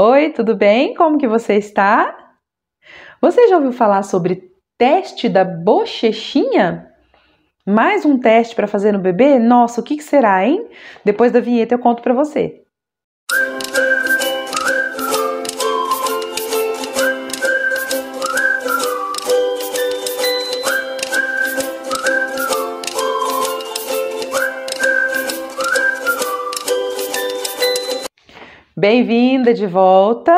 Oi, tudo bem? Como que você está? Você já ouviu falar sobre teste da bochechinha? Mais um teste para fazer no bebê? Nossa, o que, que será, hein? Depois da vinheta eu conto para você. Bem-vinda de volta!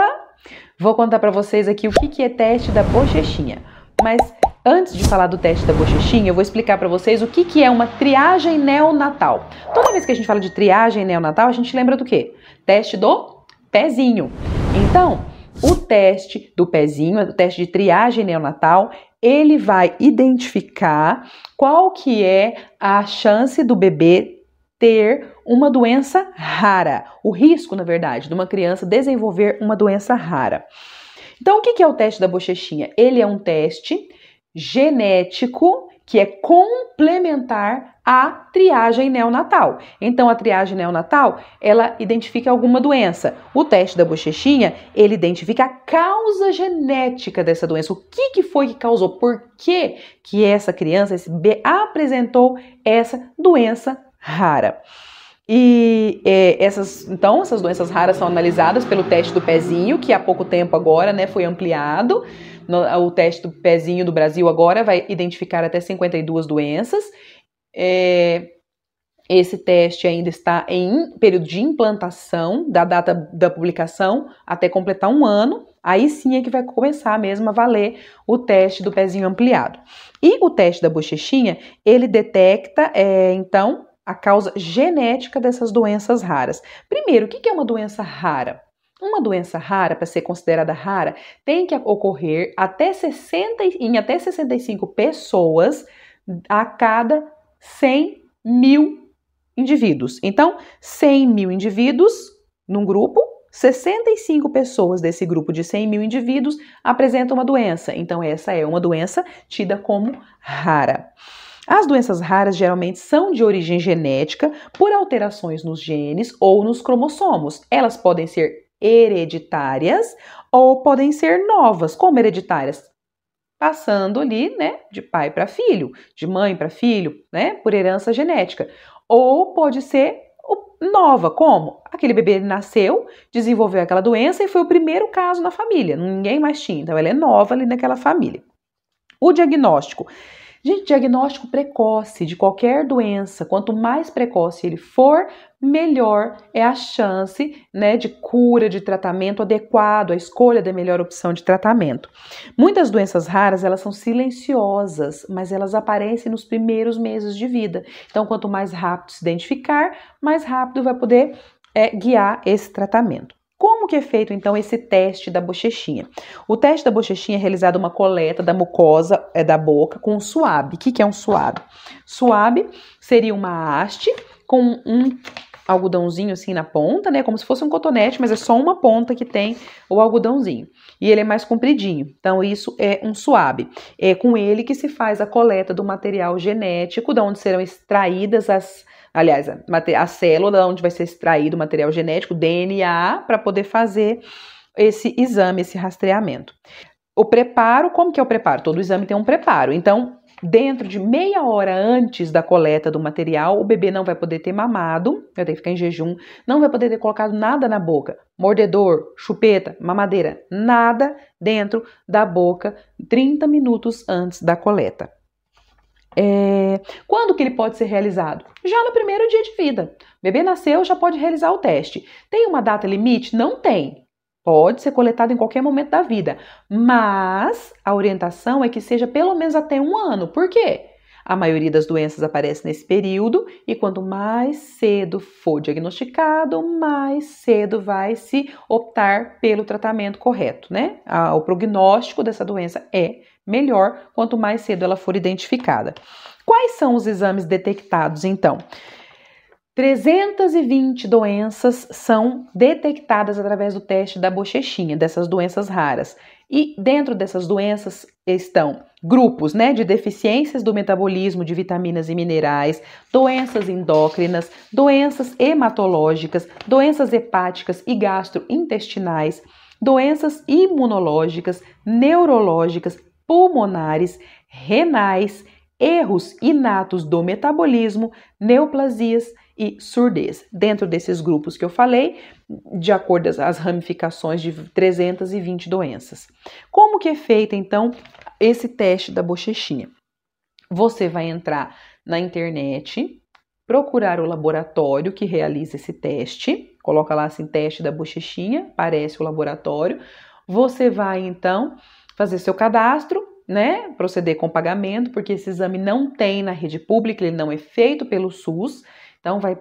Vou contar para vocês aqui o que, que é teste da bochechinha. Mas antes de falar do teste da bochechinha, eu vou explicar para vocês o que, que é uma triagem neonatal. Toda vez que a gente fala de triagem neonatal, a gente lembra do quê? Teste do pezinho. Então, o teste do pezinho, o teste de triagem neonatal, ele vai identificar qual que é a chance do bebê ter uma doença rara, o risco, na verdade, de uma criança desenvolver uma doença rara. Então, o que é o teste da bochechinha? Ele é um teste genético que é complementar à triagem neonatal. Então, a triagem neonatal, ela identifica alguma doença. O teste da bochechinha, ele identifica a causa genética dessa doença. O que, que foi que causou? Por que, que essa criança esse B, apresentou essa doença rara. E é, essas, então, essas doenças raras são analisadas pelo teste do pezinho, que há pouco tempo agora né, foi ampliado. No, o teste do pezinho do Brasil agora vai identificar até 52 doenças. É, esse teste ainda está em período de implantação da data da publicação até completar um ano. Aí sim é que vai começar mesmo a valer o teste do pezinho ampliado. E o teste da bochechinha, ele detecta, é, então, a causa genética dessas doenças raras. Primeiro, o que é uma doença rara? Uma doença rara, para ser considerada rara, tem que ocorrer até 60, em até 65 pessoas a cada 100 mil indivíduos. Então, 100 mil indivíduos num grupo, 65 pessoas desse grupo de 100 mil indivíduos apresentam uma doença. Então, essa é uma doença tida como rara. As doenças raras geralmente são de origem genética por alterações nos genes ou nos cromossomos. Elas podem ser hereditárias ou podem ser novas, como hereditárias, passando ali, né, de pai para filho, de mãe para filho, né, por herança genética. Ou pode ser nova, como aquele bebê nasceu, desenvolveu aquela doença e foi o primeiro caso na família, ninguém mais tinha, então ela é nova ali naquela família. O diagnóstico Gente, diagnóstico precoce de qualquer doença, quanto mais precoce ele for, melhor é a chance né, de cura, de tratamento adequado, a escolha da melhor opção de tratamento. Muitas doenças raras, elas são silenciosas, mas elas aparecem nos primeiros meses de vida. Então, quanto mais rápido se identificar, mais rápido vai poder é, guiar esse tratamento. Como que é feito então esse teste da bochechinha? O teste da bochechinha é realizado uma coleta da mucosa é, da boca com um suave. O que, que é um suave? Suave seria uma haste com um algodãozinho assim na ponta, né? Como se fosse um cotonete, mas é só uma ponta que tem o algodãozinho. E ele é mais compridinho. Então, isso é um suave. É com ele que se faz a coleta do material genético, da onde serão extraídas as aliás, a, a célula onde vai ser extraído o material genético, DNA, para poder fazer esse exame, esse rastreamento. O preparo, como que é o preparo? Todo exame tem um preparo. Então, dentro de meia hora antes da coleta do material, o bebê não vai poder ter mamado, vai ter que ficar em jejum, não vai poder ter colocado nada na boca, mordedor, chupeta, mamadeira, nada dentro da boca 30 minutos antes da coleta. É, quando que ele pode ser realizado? Já no primeiro dia de vida. O bebê nasceu, já pode realizar o teste. Tem uma data limite? Não tem. Pode ser coletado em qualquer momento da vida, mas a orientação é que seja pelo menos até um ano. Por quê? A maioria das doenças aparece nesse período e quanto mais cedo for diagnosticado, mais cedo vai se optar pelo tratamento correto, né? O prognóstico dessa doença é melhor quanto mais cedo ela for identificada. Quais são os exames detectados então? 320 doenças são detectadas através do teste da bochechinha, dessas doenças raras. E dentro dessas doenças estão grupos né, de deficiências do metabolismo de vitaminas e minerais, doenças endócrinas, doenças hematológicas, doenças hepáticas e gastrointestinais, doenças imunológicas, neurológicas, pulmonares, renais, erros inatos do metabolismo, neoplasias e surdez. Dentro desses grupos que eu falei, de acordo às ramificações de 320 doenças. Como que é feito então esse teste da bochechinha? Você vai entrar na internet, procurar o laboratório que realiza esse teste, coloca lá assim teste da bochechinha, aparece o laboratório. Você vai então fazer seu cadastro, né? Proceder com pagamento, porque esse exame não tem na rede pública, ele não é feito pelo SUS. Então vai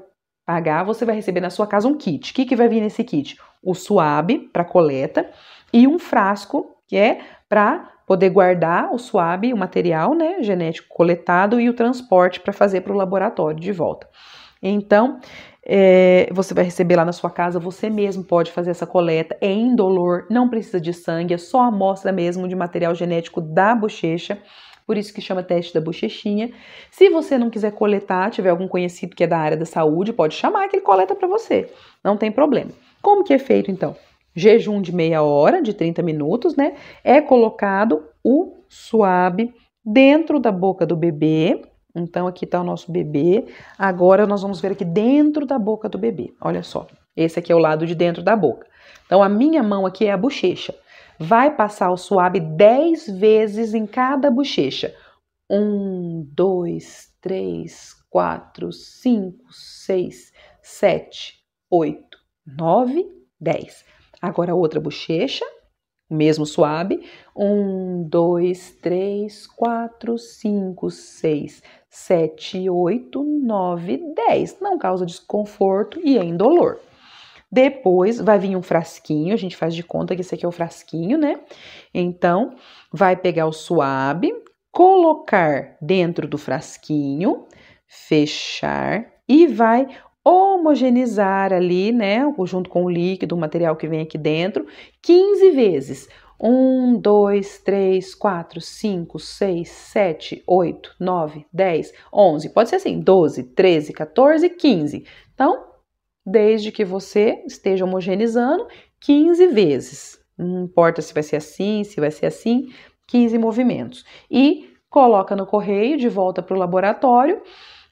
pagar, você vai receber na sua casa um kit. O que, que vai vir nesse kit? O suave para coleta e um frasco que é para poder guardar o suave, o material né, genético coletado e o transporte para fazer para o laboratório de volta. Então, é, você vai receber lá na sua casa, você mesmo pode fazer essa coleta, é indolor, não precisa de sangue, é só amostra mesmo de material genético da bochecha por isso que chama teste da bochechinha. Se você não quiser coletar, tiver algum conhecido que é da área da saúde, pode chamar que ele coleta para você, não tem problema. Como que é feito então? Jejum de meia hora, de 30 minutos, né? É colocado o suave dentro da boca do bebê. Então aqui está o nosso bebê. Agora nós vamos ver aqui dentro da boca do bebê. Olha só, esse aqui é o lado de dentro da boca. Então a minha mão aqui é a bochecha vai passar o suave 10 vezes em cada bochecha. 1, 2, 3, 4, 5, 6, 7, 8, 9, 10. Agora outra bochecha, o mesmo suave. 1, 2, 3, 4, 5, 6, 7, 8, 9, 10. Não causa desconforto e é indolor. Depois vai vir um frasquinho, a gente faz de conta que esse aqui é o frasquinho, né? Então, vai pegar o suave, colocar dentro do frasquinho, fechar e vai homogenizar ali, né, junto com o líquido, o material que vem aqui dentro, 15 vezes. 1, 2, 3, 4, 5, 6, 7, 8, 9, 10, 11. Pode ser assim: 12, 13, 14, 15. Então, desde que você esteja homogeneizando 15 vezes. Não importa se vai ser assim, se vai ser assim, 15 movimentos. E coloca no correio de volta para o laboratório.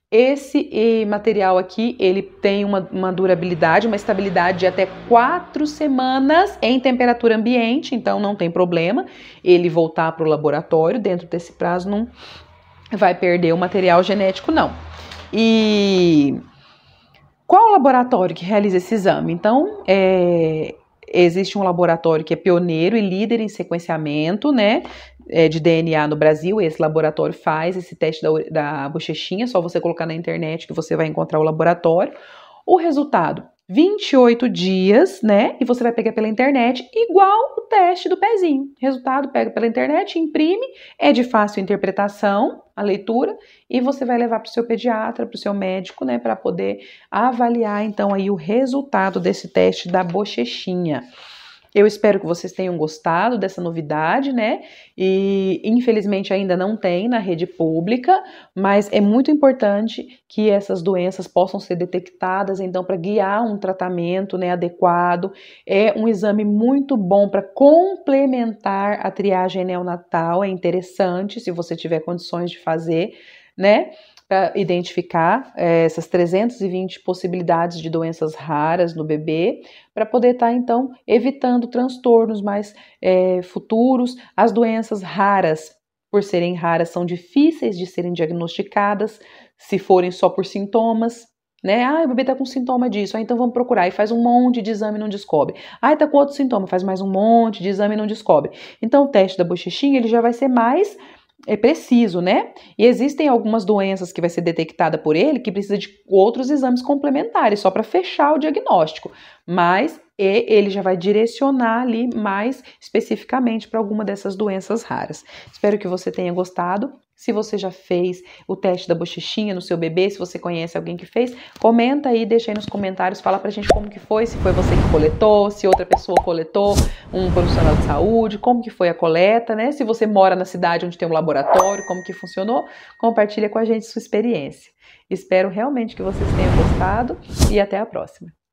Esse material aqui, ele tem uma, uma, durabilidade, uma estabilidade de até quatro semanas em temperatura ambiente, então não tem problema ele voltar para o laboratório dentro desse prazo, não vai perder o material genético, não. E qual o laboratório que realiza esse exame? Então, é, existe um laboratório que é pioneiro e líder em sequenciamento, né? É, de DNA no Brasil, esse laboratório faz esse teste da, da bochechinha, só você colocar na internet que você vai encontrar o laboratório. O resultado 28 dias, né? E você vai pegar pela internet, igual o teste do pezinho. Resultado pega pela internet, imprime, é de fácil interpretação, a leitura, e você vai levar para o seu pediatra, para o seu médico, né, para poder avaliar então aí o resultado desse teste da bochechinha. Eu espero que vocês tenham gostado dessa novidade, né? E infelizmente ainda não tem na rede pública, mas é muito importante que essas doenças possam ser detectadas, então, para guiar um tratamento né, adequado. É um exame muito bom para complementar a triagem neonatal, é interessante se você tiver condições de fazer, né? para identificar é, essas 320 possibilidades de doenças raras no bebê, para poder estar tá, então evitando transtornos mais é, futuros. As doenças raras, por serem raras, são difíceis de serem diagnosticadas se forem só por sintomas. Né? Ah, o bebê está com sintoma disso, ah, então vamos procurar. E faz um monte de exame e não descobre. Ah, está com outro sintoma, faz mais um monte de exame e não descobre. Então o teste da bochechinha ele já vai ser mais é preciso, né? E existem algumas doenças que vai ser detectada por ele que precisa de outros exames complementares só para fechar o diagnóstico, mas ele já vai direcionar ali mais especificamente para alguma dessas doenças raras. Espero que você tenha gostado se você já fez o teste da bochechinha no seu bebê, se você conhece alguém que fez, comenta aí, deixa aí nos comentários, fala pra gente como que foi, se foi você que coletou, se outra pessoa coletou, um profissional de saúde, como que foi a coleta, né? Se você mora na cidade onde tem um laboratório, como que funcionou, compartilha com a gente sua experiência. Espero realmente que vocês tenham gostado e até a próxima.